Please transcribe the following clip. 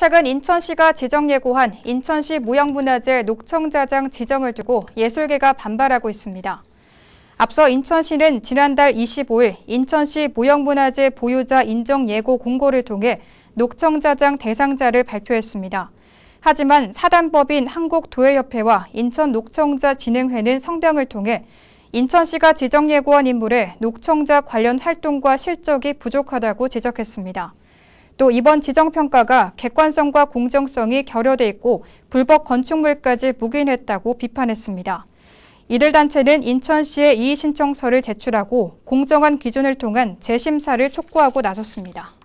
최근 인천시가 지정 예고한 인천시 무형문화재 녹청자장 지정을 두고 예술계가 반발하고 있습니다. 앞서 인천시는 지난달 25일 인천시 무형문화재 보유자 인정 예고 공고를 통해 녹청자장 대상자를 발표했습니다. 하지만 사단법인 한국도예협회와 인천녹청자진흥회는 성명을 통해 인천시가 지정예고한 인물의 녹청자 관련 활동과 실적이 부족하다고 지적했습니다. 또 이번 지정평가가 객관성과 공정성이 결여돼 있고 불법 건축물까지 묵인했다고 비판했습니다. 이들 단체는 인천시에 이의신청서를 제출하고 공정한 기준을 통한 재심사를 촉구하고 나섰습니다.